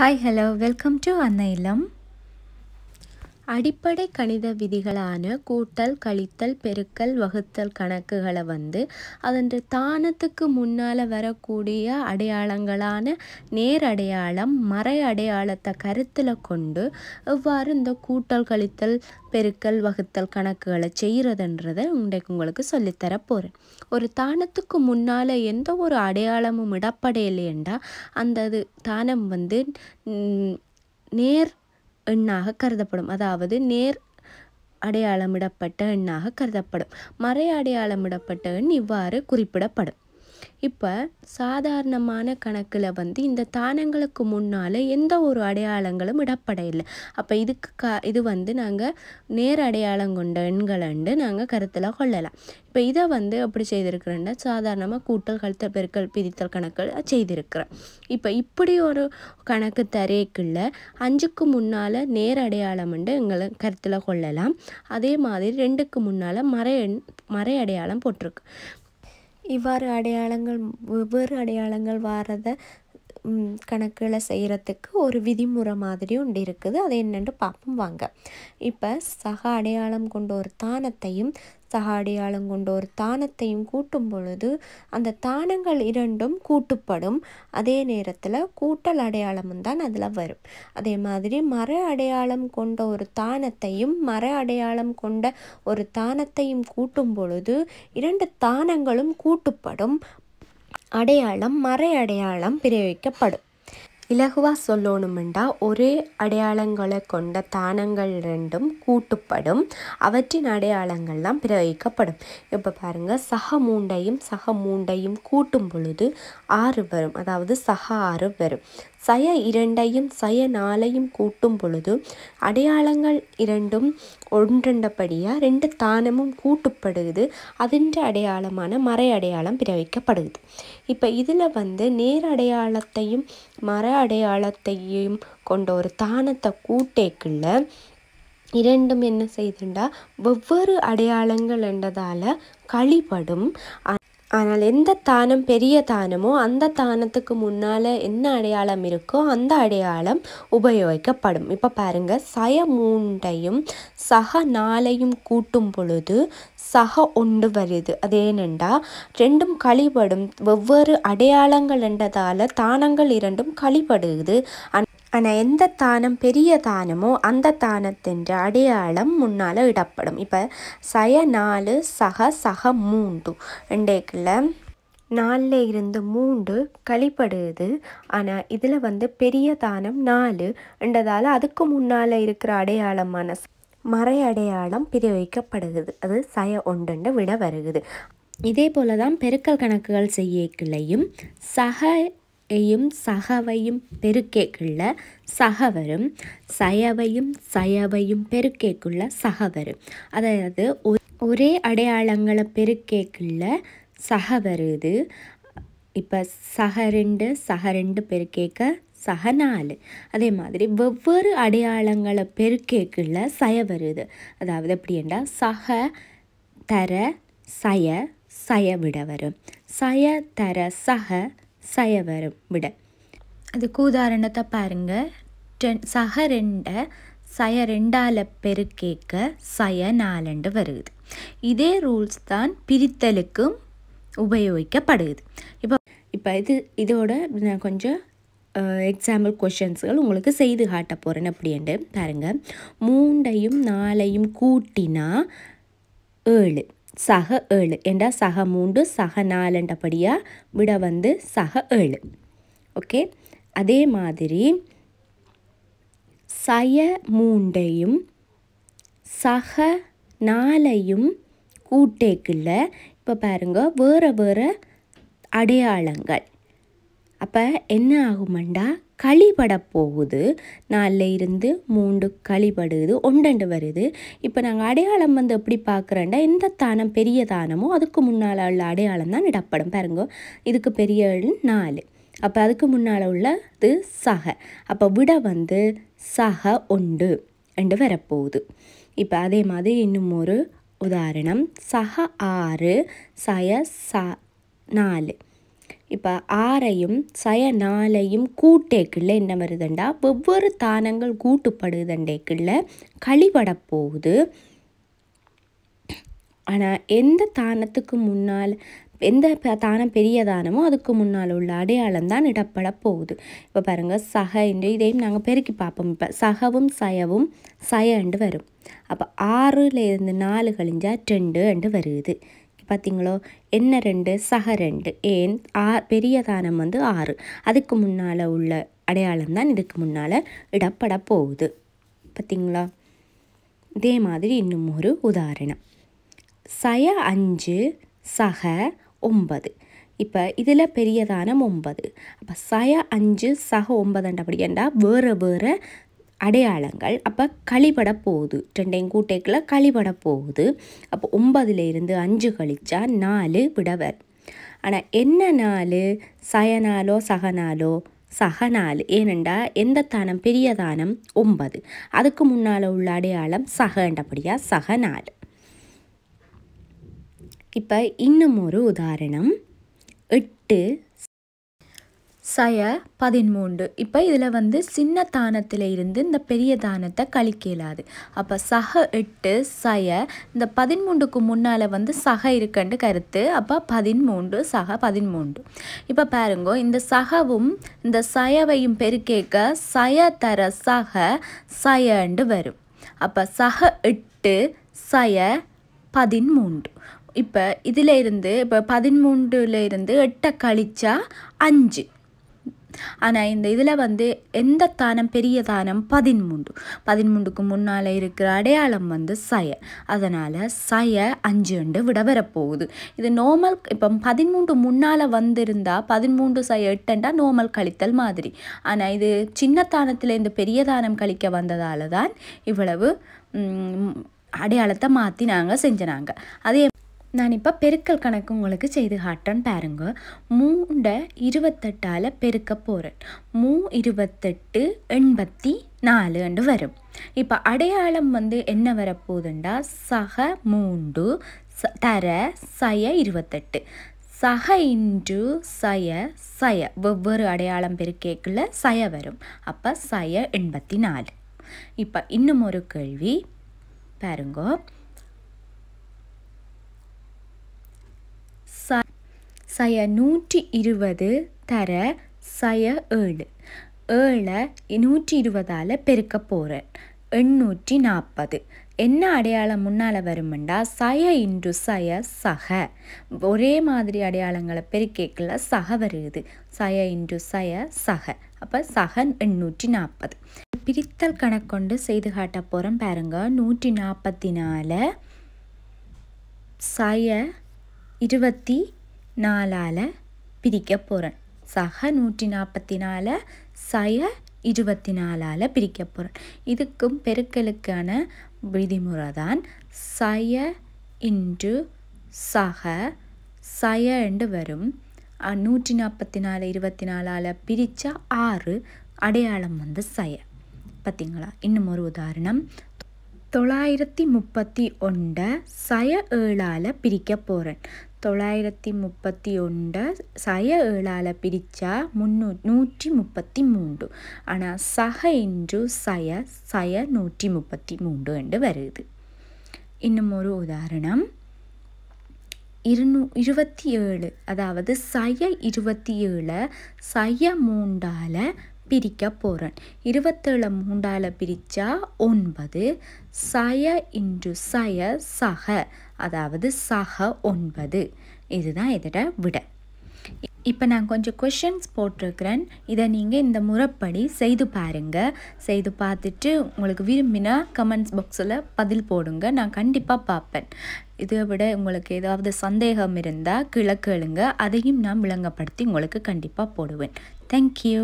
hi hello welcome to அன்ன இல்லம் அடிப்படை கணித விதிகளான கூட்டல் கழித்தல் பெருக்கல் வகுத்தல் கணக்குகளை வந்து அதன் தானத்துக்கு முன்னால் வரக்கூடிய அடையாளங்களான நேர் அடையாளம் மறை அடையாளத்தை கருத்தில் கொண்டு எவ்வாறு இந்த கூட்டல் கழித்தல் பெருக்கல் வகுத்தல் கணக்குகளை செய்கிறதுன்றதை இன்றைக்கு உங்களுக்கு சொல்லித்தர போகிறேன் ஒரு தானத்துக்கு முன்னால் எந்த ஒரு அடையாளமும் இடப்படையிலேண்டா அந்த அது தானம் வந்து நேர் எண்ணாக கருதப்படும் அதாவது நேர் அடையாளமிடப்பட்ட எண்ணாக கருதப்படும் மறை அடையாளமிடப்பட்ட எண் இவ்வாறு குறிப்பிடப்படும் இப்போ சாதாரணமான கணக்கில் வந்து இந்த தானங்களுக்கு முன்னால் எந்த ஒரு அடையாளங்களும் இடப்பட இல்லை அப்போ இதுக்கு க இது வந்து நாங்கள் நேர் அடையாளம் கொண்ட எண்களண்டு நாங்கள் கருத்தில் கொள்ளலாம் இப்போ இதை வந்து எப்படி செய்திருக்கிறேன்னா சாதாரணமாக கூட்டல் கழுத்தல் பெருக்கல் பிரித்தல் கணக்கில் செய்திருக்கிறேன் இப்போ இப்படி ஒரு கணக்கு தரேக்குள்ள அஞ்சுக்கு முன்னால் நேர் அடையாளம்ண்டு எங்களை கருத்தில் கொள்ளலாம் அதே மாதிரி ரெண்டுக்கு முன்னால் மறை மறை அடையாளம் போட்டிருக்கு இவ்வாறு அடையாளங்கள் வெவ்வேறு அடையாளங்கள் வாரத கணக்குகளை செய்கிறதுக்கு ஒரு விதிமுறை மாதிரி ஒன்று இருக்குது அது என்னென்று பார்ப்போம் வாங்க இப்போ சக அடையாளம் கொண்ட ஒரு தானத்தையும் சக அடையாளம் கொண்ட ஒரு தானத்தையும் கூட்டும் பொழுது அந்த தானங்கள் இரண்டும் கூட்டுப்படும் அதே நேரத்தில் கூட்டல் அடையாளமும் தான் அதில் வரும் அதே மாதிரி மர அடையாளம் கொண்ட ஒரு தானத்தையும் மர அடையாளம் கொண்ட ஒரு தானத்தையும் கூட்டும் பொழுது இரண்டு தானங்களும் கூட்டுப்படும் அடையாளம் மறை அடையாளம் பிரயோகிக்கப்படும் இலகுவாக சொல்லணுமெண்டா ஒரே அடையாளங்களை கொண்ட தானங்கள் ரெண்டும் கூட்டுப்படும் அவற்றின் அடையாளங்கள்லாம் பிரயோகிக்கப்படும் இப்போ பாருங்கள் சக மூண்டையும் சக மூண்டையும் கூட்டும் பொழுது ஆறு வரும் அதாவது சக ஆறு வரும் சய இரண்டையும் சய நாளையும் கூட்டும் பொழுது அடையாளங்கள் இரண்டும் ஒன்றண்டபடியாக ரெண்டு தானமும் கூட்டுப்படுகிறது அதின்ற அடையாளமான மறை அடையாளம் பிறவிக்கப்படுகிறது இப்போ இதில் வந்து நேர் அடையாளத்தையும் மர அடையாளத்தையும் கொண்ட ஒரு தானத்தை கூட்டேக்குள்ள இரண்டும் என்ன செய்துண்டா வெவ்வேறு அடையாளங்கள் என்றதால் கழிபடும் ஆனால் எந்த தானம் பெரிய தானமோ அந்த தானத்துக்கு முன்னால் என்ன அடையாளம் இருக்கோ அந்த அடையாளம் உபயோகிக்கப்படும் இப்போ பாருங்கள் சய மூண்டையும் சக நாளையும் கூட்டும் பொழுது சக ஒன்று வருது அது ஏனெண்டா ரெண்டும் கழிபடும் வெவ்வேறு அடையாளங்கள் என்றதால் தானங்கள் இரண்டும் கழிபடுது ஆனால் எந்த தானம் பெரிய தானமோ அந்த தானத்தின்ற அடையாளம் முன்னால் இடப்படும் இப்போ சய நாலு சக சக மூண்டு இன்றைக்குள்ள நாலில் இருந்து மூன்று கழிப்படுது ஆனால் இதில் வந்து பெரிய தானம் நாலு என்றதால் அதுக்கு முன்னால் இருக்கிற அடையாளமான மறை அடையாளம் பிரயோகிக்கப்படுகிறது அது சய ஒன்றுண்டு விட வருகுது இதே போல தான் பெருக்கல் கணக்குகள் செய்யக்கிள்ளையும் சக எயும் சகவையும் பெருக்கேக்குள்ள சகவரும் சயவையும் சயவையும் பெருக்கேக்குள்ள சகவரும் அதாவது ஒரே அடையாளங்களை பெருக்கேக்குள்ள சக வருது இப்போ சக ரெண்டு சக ரெண்டு பெருக்கேக்க சக நாலு அதே மாதிரி வெவ்வேறு அடையாளங்களை பெருக்கேக்குள்ள சய வருது அதாவது எப்படின்னா சக தர சய சய விட வரும் சய தர சக சயவரம் விட அதுக்கு உதாரணத்தை பாருங்க சக ரெண்டை சய ரெண்டால் பெருக்கேக்க சய நாலண்டு வருது இதே ரூல்ஸ் தான் பிரித்தலுக்கும் உபயோகிக்கப்படுது இப்போ இப்போ இது இதோட நான் கொஞ்சம் எக்ஸாம்பிள் கொஷின்ஸ்கள் உங்களுக்கு செய்து காட்ட போகிறேன் அப்படின்ட்டு பாருங்கள் மூண்டையும் நாலையும் கூட்டினா ஏழு சக ஏழு என்றா சக மூன்று சக நாலுன்றபடியாக விட வந்து சக ஏழு ஓகே அதே மாதிரி சய மூண்டையும் சக நாளையும் கூட்டேக்குள்ள இப்போ பாருங்க வேறு வேறு அடையாளங்கள் அப்போ என்ன ஆகுமண்டா களிபட போகுது நாளில் இருந்து மூண்டு களிபடுது ஒண்டண்டு வருது இப்போ நாங்கள் அடையாளம் வந்து எப்படி பார்க்குறோன்னா எந்த தானம் பெரிய தானமோ அதுக்கு முன்னால் உள்ள அடையாளம் தான் இடப்படும் பாருங்க இதுக்கு பெரிய நாலு அப்போ அதுக்கு முன்னால் உள்ளது சக அப்போ விட வந்து சக ஒண்டு என்று வரப்போகுது இப்போ அதே மாதிரி இன்னும் ஒரு உதாரணம் சக ஆறு சய ச நாலு இப்போ ஆறையும் சய நாளையும் கூட்டேக்குள்ள என்ன வருதுண்டா வெவ்வேறு தானங்கள் கூட்டுப்படுதண்டேக்குள்ள கழிபட போகுது ஆனால் எந்த தானத்துக்கு முன்னால் எந்த தானம் பெரிய தானமோ அதுக்கு முன்னால் உள்ள அடையாளம் தான் இடப்பட போகுது இப்போ பாருங்கள் சக என்று இதையும் நாங்கள் பெருக்கி பார்ப்போம் இப்போ சகவும் சயவும் சயண்டு வரும் அப்போ ஆறுலேருந்து நாலு கழிஞ்சால் ரெண்டு என்று வருது பார்த்திங்களோ என்ன ரெண்டு சக ரெண்டு ஏன் ஆ பெரிய தானம் வந்து ஆறு அதுக்கு முன்னால் உள்ள அடையாளம் தான் இதுக்கு முன்னால் இடப்பட போகுது பார்த்திங்களா இதே மாதிரி இன்னும் ஒரு உதாரணம் சய அஞ்சு சக ஒன்பது இப்போ இதில் பெரியதானம் ஒன்பது அப்போ சய அஞ்சு சக ஒன்பதுன்றபடியண்டா வேறு வேறு அடையாளங்கள் அப்போ கழிபட போகுது ரெண்டையும் கூட்டைக்கில் கழிபட போகுது அப்போ ஒன்பதுலேருந்து அஞ்சு கழிச்சா நாலு விடவர் ஆனால் என்ன நாலு சயனாலோ சகனாலோ சகநாலு ஏனெண்டா எந்த தானம் பெரிய தானம் ஒன்பது அதுக்கு முன்னால் உள்ள அடையாளம் சகண்டபடியா சகநாலு இப்போ இன்னும் ஒரு உதாரணம் எட்டு சய பதிமூன்று இப்போ இதில் வந்து சின்ன தானத்தில் இருந்து இந்த பெரிய தானத்தை கழிக்க இயலாது அப்போ சக எட்டு சய இந்த பதிமூன்றுக்கு முன்னால் வந்து சக இருக்குன்னு கருத்து அப்போ பதிமூன்று சக பதிமூன்று இப்போ பாருங்கோ இந்த சகவும் இந்த சயவையும் பெருக்கேக்க சய தர சக சயண்டு வரும் அப்போ சக எட்டு சய பதிமூன்று இப்போ இதில் இப்போ பதிமூன்றுல இருந்து எட்டை கழிச்சா அஞ்சு ஆனால் இந்த இதில் வந்து எந்த தானம் பெரிய தானம் பதிமூன்று பதிமூன்றுக்கு முன்னால் இருக்கிற அடையாளம் வந்து சய அதனால் சய அஞ்சுண்டு விட வரப்போகுது இது நோமல் இப்போ பதிமூன்று முன்னால் வந்திருந்தால் பதிமூன்று சய எட்டுண்டா நோமல் கழித்தல் மாதிரி ஆனால் இது சின்ன தானத்தில் இந்த பெரிய தானம் கழிக்க வந்ததால் தான் இவ்வளவு அடையாளத்தை மாற்றி நாங்கள் செஞ்சினாங்க அதே நான் இப்போ பெருக்கல் கணக்கு உங்களுக்கு செய்து காட்டன் பாருங்க மூண்டை இருபத்தெட்டால் பெருக்க போகிறேன் மூ இருபத்தெட்டு எண்பத்தி நாலு என்று வரும் இப்போ அடையாளம் வந்து என்ன வரப்போகுதுண்டா சக மூண்டு ச தர சய இருபத்தெட்டு சக இன்று சய சய வெவ்வேறு அடையாளம் பெருக்கேக்குள்ள சய வரும் அப்போ சய எண்பத்தி நாலு இப்போ இன்னும் ஒரு கேள்வி பாருங்கோ சய நூற்றி இருபது தர சய ஏழு ஏழை நூற்றி இருபதால் பெருக்க போகிறேன் எண்ணூற்றி நாற்பது என்ன அடையாளம் முன்னால் வருமெண்டா சய இன்று சய சக ஒரே மாதிரி அடையாளங்களை பெருக்கேக்கில் சக வருது சய இன்று சய சக அப்போ சக எண்ணூற்றி நாற்பது பிரித்தல் கணக்கொண்டு செய்து காட்ட போகிறோம் பாருங்க நூற்றி நாற்பத்தி நாலு சய இருபத்தி நாலால் பிரிக்க போகிறேன் சக நூற்றி நாற்பத்தி நாலு சய இருபத்தி நாலால் பிரிக்க போகிறேன் இதுக்கும் பெருக்கலுக்கான விதிமுறை தான் சய இன்று சக சய என்று வரும் நூற்றி நாற்பத்தி நாலு இருபத்தி நாலால் பிரித்தா ஆறு அடையாளம் வந்து சய பார்த்தீங்களா இன்னும் ஒரு உதாரணம் தொள்ளாயிரத்தி முப்பத்தி ஒன்றை சய ஏழால் பிரிக்க போகிறேன் தொள்ளாயிரத்தி முப்பத்தி ஒன்றை சய ஏழால் பிரித்தா முன்னூ நூற்றி முப்பத்தி மூன்று ஆனால் சக என்று சய சய நூற்றி முப்பத்தி மூன்று என்று வருது இன்னும் ஒரு உதாரணம் இருநூ இருபத்தி ஏழு அதாவது சய இருபத்தி ஏழை சய மூன்றால் பிரிக்க போகிறேன் இருபத்தேழு மூண்டால் பிரித்தா ஒன்பது சய இன்று சய சக அதாவது சக ஒன்பது இதுதான் இதோட விட இப்போ நான் கொஞ்சம் கொஷின்ஸ் போட்டிருக்கிறேன் இதை நீங்கள் இந்த முறைப்படி செய்து பாருங்கள் செய்து பார்த்துட்டு உங்களுக்கு விரும்பினா கமெண்ட்ஸ் பாக்ஸில் பதில் போடுங்க நான் கண்டிப்பாக பார்ப்பேன் இதை விட உங்களுக்கு ஏதாவது சந்தேகம் இருந்தால் எழுங்க அதையும் நான் விளங்கப்படுத்தி உங்களுக்கு கண்டிப்பாக போடுவேன் தேங்க்யூ